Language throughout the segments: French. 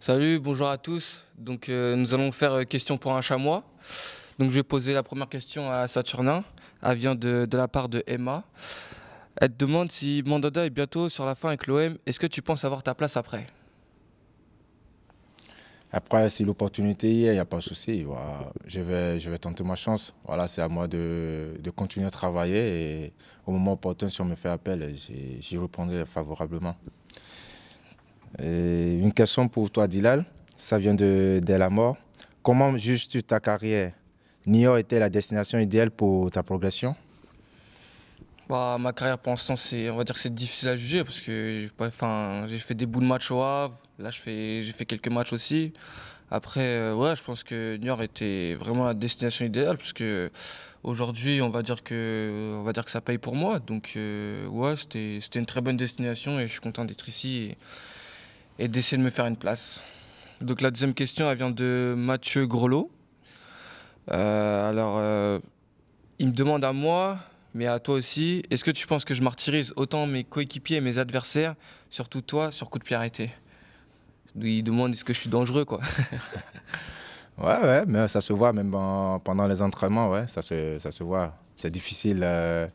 Salut, bonjour à tous. Donc euh, nous allons faire euh, question pour un chamois. Donc je vais poser la première question à Saturnin. Elle vient de, la part de Emma. Elle te demande si Mandada est bientôt sur la fin avec l'OM. Est-ce que tu penses avoir ta place après après, si l'opportunité y est, il n'y a pas de souci. Je, vais, je vais tenter ma chance. Voilà, c'est à moi de, continuer à travailler. Et au moment opportun, si on me fait appel, j'y répondrai favorablement. une question pour toi, Dilal. Ça vient de, la mort. Comment juges-tu ta carrière Niort était la destination idéale pour ta progression bah, ma carrière pour l'instant, c'est, on va dire que c'est difficile à juger parce que enfin, j'ai fait des bouts de matchs au Havre. Là, je fais, j'ai fait quelques matchs aussi. Après, euh, ouais, je pense que Niort était vraiment la destination idéale parce qu'aujourd'hui, aujourd'hui, on va dire que, on va dire que ça paye pour moi. Donc, euh, ouais, c'était, une très bonne destination et je suis content d'être ici et, d'essayer de me faire une place. Donc la deuxième question, elle vient de Mathieu Grelot. Euh, alors, il me demande à moi mais à toi aussi. Est-ce que tu penses que je martyrise autant mes coéquipiers et mes adversaires, surtout toi, sur coup de pied arrêté Ils demandent est-ce que je suis dangereux, quoi. ouais, ouais, mais ça se voit même pendant les entraînements, ouais, ça se, ça se voit. C'est difficile euh,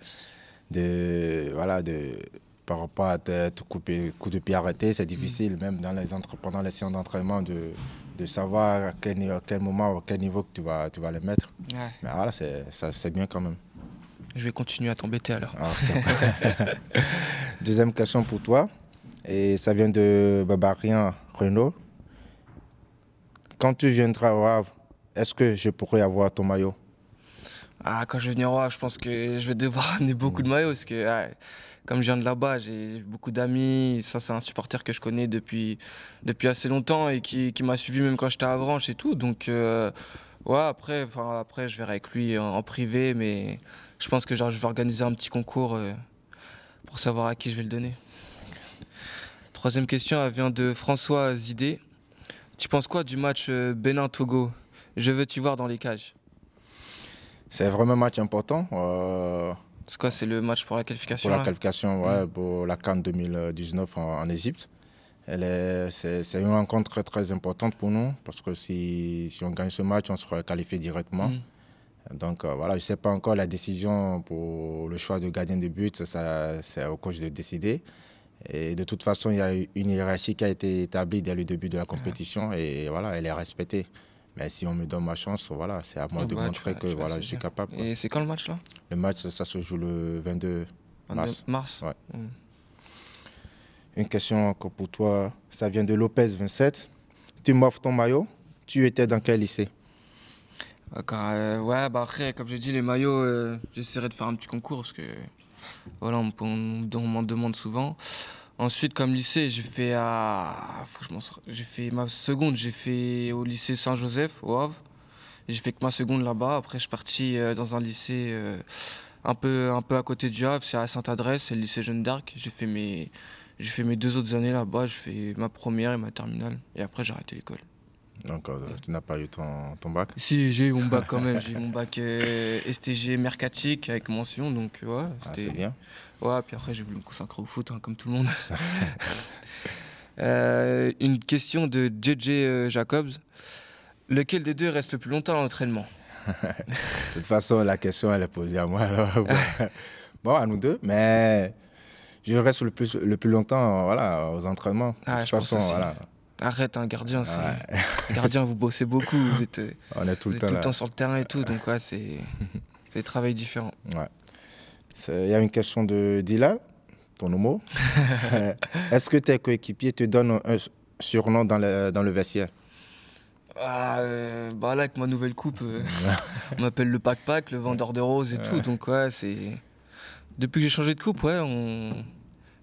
de, voilà, de, par rapport à te, couper, coup de pied arrêté, c'est difficile mm. même dans les pendant les séances d'entraînement de, de savoir à quel, quel moment, à quel niveau que tu vas, tu vas le mettre. Mais voilà, c'est bien quand même. Je vais continuer à t'embêter alors. Ah, Deuxième question pour toi. Et ça vient de Babarien Renault. Quand tu viendras au Havre, est-ce que je pourrais avoir ton maillot ah, quand je vais venir au Havre, je pense que je vais devoir amener beaucoup de mm. maillots parce que ah, comme je viens de là-bas, j'ai beaucoup d'amis. Ça, c'est un supporter que je connais depuis, depuis assez longtemps et qui, m'a suivi même quand j'étais à Avranches et tout. Donc, euh, ouais, après, après, je verrai avec lui en, en privé, mais je pense que je vais organiser un petit concours euh, pour savoir à qui je vais le donner. Troisième question, elle vient de François Zidé. Tu penses quoi du match euh, Bénin-Togo Je veux tu voir dans les cages. C'est vraiment un match important. Euh, c'est quoi, c'est le match pour la qualification Pour la qualification, ouais, hmm. pour la Cannes 2019 en, Égypte. C'est une rencontre très, importante pour nous parce que si, on gagne ce match, on sera qualifié directement. Hmm. Donc euh, voilà, je ne sais pas encore la décision pour le choix de gardien de but, ça, c'est au coach de décider. Et de toute façon, il y a une hiérarchie qui a été établie dès le début de la compétition ah. et voilà, elle est respectée. Mais si on me donne ma chance, voilà, c'est à moi de montrer que voilà, je suis capable. Et c'est quand le match là Le match, ça, se joue le 22 mars. Hmm. Une question encore pour toi. Ça vient de Lopez 27. Tu m'offres ton maillot. Tu étais dans quel lycée euh, euh, ouais, bah après, comme j'ai dit, les maillots, euh, j'essaierai de faire un petit concours parce que voilà, on, m'en demande souvent. Ensuite, comme lycée, j'ai fait à. J'ai fait ma seconde, j'ai fait au lycée Saint-Joseph, au Havre. J'ai fait que ma seconde là-bas. Après, je suis parti dans un lycée un, peu, un peu à côté du Havre, c'est à Sainte-Adresse, c'est le lycée Jeanne d'Arc. J'ai fait, mes, fait mes deux autres années là-bas, j'ai fait ma première et ma terminale. Et après, j'ai arrêté l'école. Donc, euh, tu n'as pas eu ton, bac Si, j'ai eu mon bac quand même. j'ai eu mon bac euh, STG mercatique avec mention. Donc, ouais, ah, c'était bien. Ouais, puis après, j'ai voulu me consacrer au foot, hein, comme tout le monde. Euh, une question de JJ Jacobs. Lequel des deux reste le plus longtemps à l'entraînement De toute façon, la question, elle est posée à moi. bon. à nous deux, mais je reste le plus, le plus longtemps voilà, aux entraînements. Ah, de toute je façon, pense voilà arrête un hein, gardien, gardien vous bossez beaucoup, vous êtes, euh, On est tout, le, temps, sur le terrain et tout, donc ouais, c'est des travails différents. Il y a une question de Dila ton homo. Est-ce que tes coéquipiers te donnent un surnom dans le, dans vestiaire ah, euh, bah là, avec ma nouvelle coupe, euh, on m'appelle le pack-pack, le vendeur de roses et tout. Donc, ouais, c'est. Depuis que j'ai changé de coupe, ouais, on...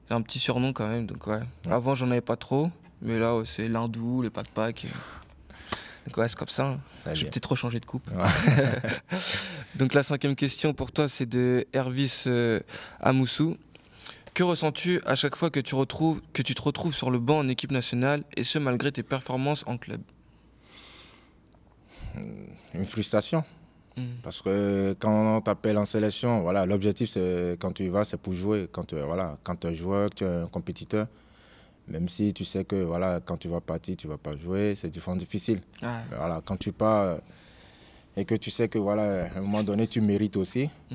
j'ai un petit surnom quand même. Donc, ouais. Avant, j'en avais pas trop. Mais là, c'est l'hindou, le pack-pack. ouais, c'est comme ça. Hein. J'ai peut-être trop changé de coupe. Donc la cinquième question pour toi, c'est de Hervis euh, Amoussou. Que ressens-tu à chaque fois que tu, retrouves, que tu te retrouves sur le banc en équipe nationale, et ce malgré tes performances en club hmm, Une frustration. Hmm. Parce que quand on t'appelle en sélection, voilà, l'objectif, c'est quand tu y vas, c'est pour jouer. Quand tu, euh, voilà, quand tu es joueur, que tu es un compétiteur, même si tu sais que voilà, quand tu vas partir, tu ne vas pas jouer, c'est difficile. Voilà, quand tu pars euh, et que tu sais que voilà, un moment donné, tu mérites aussi. Mm.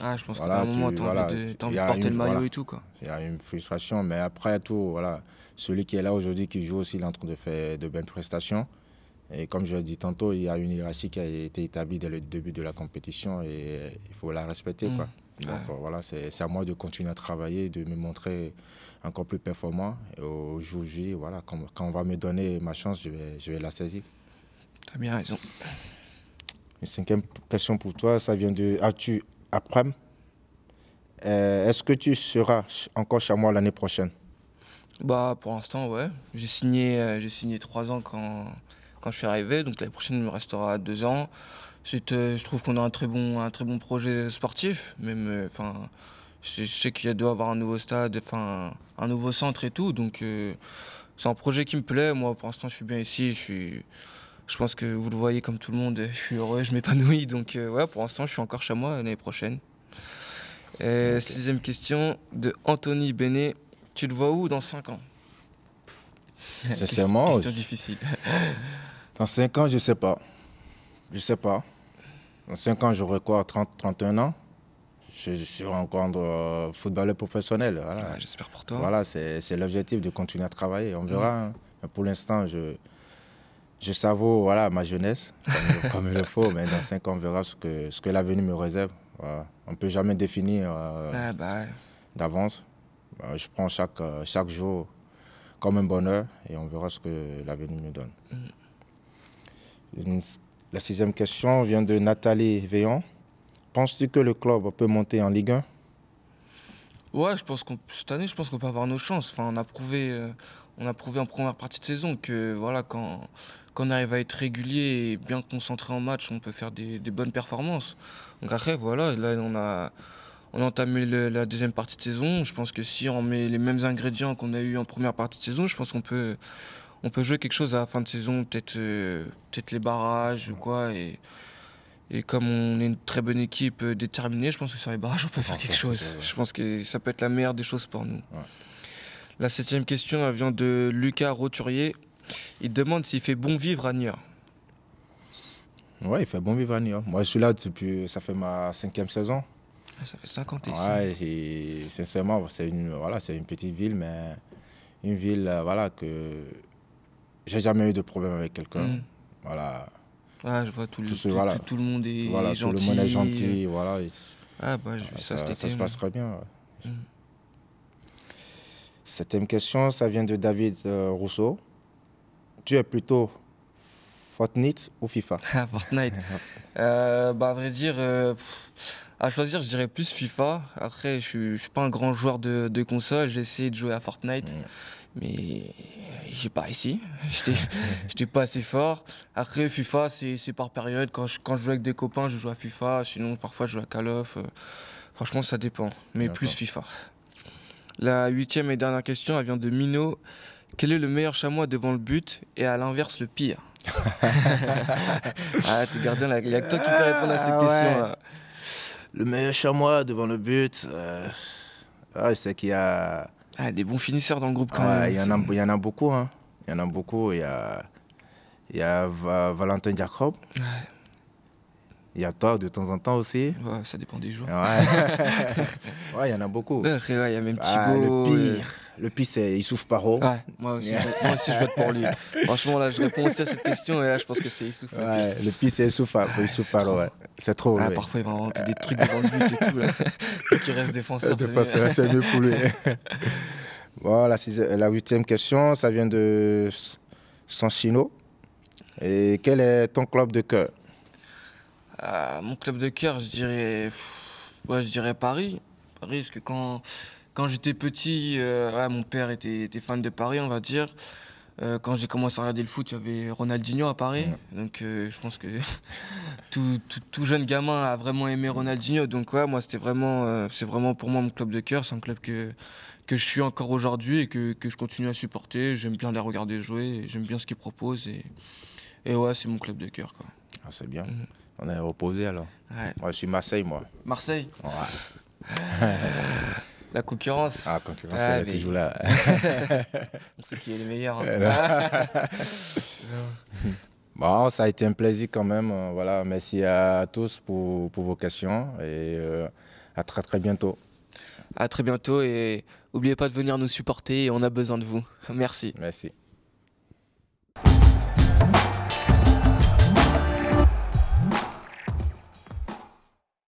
Ah, je pense qu'à un moment, tu as envie de, porter le maillot et tout. Il y a une frustration, mais après tout, voilà, celui qui est là aujourd'hui, qui joue aussi, il est en train de faire de bonnes prestations. Et comme je l'ai dit tantôt, il y a une hiérarchie qui a été établie dès le début de la compétition et il faut la respecter. Mm. Quoi. Donc euh, voilà, c'est à moi de continuer à travailler, de me montrer encore plus performant. Et au jour voilà, quand, quand, on va me donner ma chance, je vais, la saisir. T'as bien raison. Une cinquième question pour toi, ça vient de Arthur à Euh, Est-ce que tu seras encore chez moi l'année prochaine Bah pour l'instant ouais. J'ai signé, euh, signé trois ans quand, quand je suis arrivé, donc l'année prochaine il me restera deux ans. Euh, je trouve qu'on a un très, bon, un très bon projet sportif. Même, euh, enfin, je, sais qu'il doit avoir un nouveau stade, enfin, un nouveau centre et tout. Donc, euh, c'est un projet qui me plaît. Moi, pour l'instant, je suis bien ici. Je, je pense que vous le voyez comme tout le monde. Je suis heureux, je m'épanouis. Donc, pour l'instant, je suis encore chez moi l'année prochaine. Sixième question de Anthony Benet. Tu le vois où dans cinq ans une question difficile. Dans cinq ans, je sais pas. Je sais pas. Dans 5 ans, j'aurai quoi 30, 31 ans je, suis encore euh, footballeur professionnel. J'espère pour toi. Voilà, c'est l'objectif de continuer à travailler. On verra. Mm. Hein. Pour l'instant, je, je savoure voilà, ma jeunesse, comme, il le faut, mais dans 5 ans, on verra ce que, ce l'avenir me réserve. On ne peut jamais définir euh, ah, bah d'avance. Euh, je prends chaque, chaque jour comme un bonheur et on verra ce que l'avenir me donne. Mm. La sixième question vient de Nathalie Véon. Penses-tu que le club peut monter en Ligue 1 Ouais, je pense qu'on cette année, je pense qu'on peut avoir nos chances. Enfin, on a prouvé, euh, on a prouvé en première partie de saison que voilà, quand, on arrive à être régulier et bien concentré en match, on peut faire des, bonnes performances. Donc après, voilà, là on a on entamé la deuxième partie de saison. Je pense que si on met les mêmes ingrédients qu'on a eu en première partie de saison, je pense qu'on peut on peut jouer quelque chose à la fin de saison, peut-être euh, les barrages ou quoi. Et, comme on est une très bonne équipe euh, déterminée, je pense que sur les barrages, on peut faire quelque chose. Je pense que ça peut être la meilleure des choses pour nous. La septième question vient de Lucas Roturier. Il demande s'il fait bon vivre à Niort. Ouais, il fait bon vivre à Niort. Moi, je suis là depuis, ça fait ma cinquième saison. Ah, ça fait 50 ans. Ouais, sincèrement, c'est une, voilà, une petite ville, mais une ville euh, voilà, que j'ai jamais eu de problème avec quelqu'un. Hmm. Voilà. Ah, je vois, tout, le, monde est gentil. Tout le monde est gentil, voilà. Ah, bah, ça, se passe très bien. Hmm. Hmm. Septième question, ça vient de David euh, Rousseau. Tu es plutôt Fortnite ou FIFA ah, Fortnite. Euh, bah, à vrai dire, euh, à choisir, je dirais plus FIFA. Après, je ne suis, pas un grand joueur de, console, console. essayé de jouer à Fortnite mais j'ai pas réussi. J'étais pas assez fort. Après, FIFA, c'est par période. Quand je, quand je joue avec des copains, je joue à FIFA. Sinon, parfois, je joue à Call of. Euh, franchement, ça dépend. Mais plus FIFA. La huitième et dernière question, elle vient de Mino. Quel est le meilleur chamois devant le but et à l'inverse, le pire Ah, t'es gardien, il n'y a que toi qui peux répondre à cette ah question. Le meilleur chamois devant le but, euh, ah, c'est qu'il y a ah, des bons finisseurs dans le groupe quand même. Il y, en a beaucoup. Hein. Il y en a beaucoup. Il y a, Valentin Jacob. Il y a toi de temps en temps aussi. ça dépend des jours. Ouais, il y en a beaucoup. Il y a même ah, Thibaut. le pire. Euh, le pis, c'est euh, Issouf Paro. Ouais, moi, aussi, moi aussi, je vote pour lui. Franchement, là, je réponds aussi à cette question et là, je pense que c'est Issouf. Ouais, le pis, c'est Issouf, Paro. Ouais. C'est trop. Ah, parfois, il va inventer des trucs devant le but et tout. Là. et qu'il reste défenseur. c'est mieux pour lui. la, la huitième question, ça vient de Sanchino. Et quel est ton club de cœur ah, Mon club de cœur, je dirais. Ouais, je dirais Paris. Paris, parce que quand quand j'étais petit, euh, mon père était, fan de Paris, on va dire. Euh, quand j'ai commencé à regarder le foot, il y avait Ronaldinho à Paris. Donc euh, je pense que tout, jeune gamin a vraiment aimé Ronaldinho. Donc moi, c'était vraiment, c'est vraiment pour moi mon club de cœur. C'est un club que, que je suis encore aujourd'hui et que, je continue à supporter. J'aime bien les regarder jouer, j'aime bien ce qu'ils proposent. Et, et ouais, c'est mon club de cœur. Ah, c'est bien. Mhm. On est reposé alors. je suis Marseille, moi. Marseille ouais. La concurrence. Ah, concurrence, ah, elle est toujours là. On sait qui est le meilleur. Hein. bon, ça a été un plaisir quand même. Euh, voilà, merci à tous pour, pour vos questions et euh, à très très bientôt. À très bientôt et n'oubliez pas de venir nous supporter. On a besoin de vous. Merci. Merci.